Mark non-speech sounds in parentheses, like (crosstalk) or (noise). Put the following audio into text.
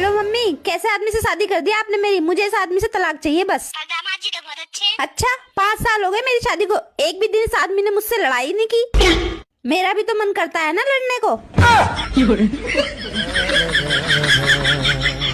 Hello mummy कैसे आदमी से शादी कर दिया आपने मेरी मुझे इस आदमी से तलाक चाहिए बस जी तो बहुत अच्छे अच्छा पाँच साल हो गए मेरी शादी को एक भी दिन इस आदमी ने मुझसे लड़ाई नहीं की मेरा भी तो मन करता है ना लड़ने को (laughs) हाँ।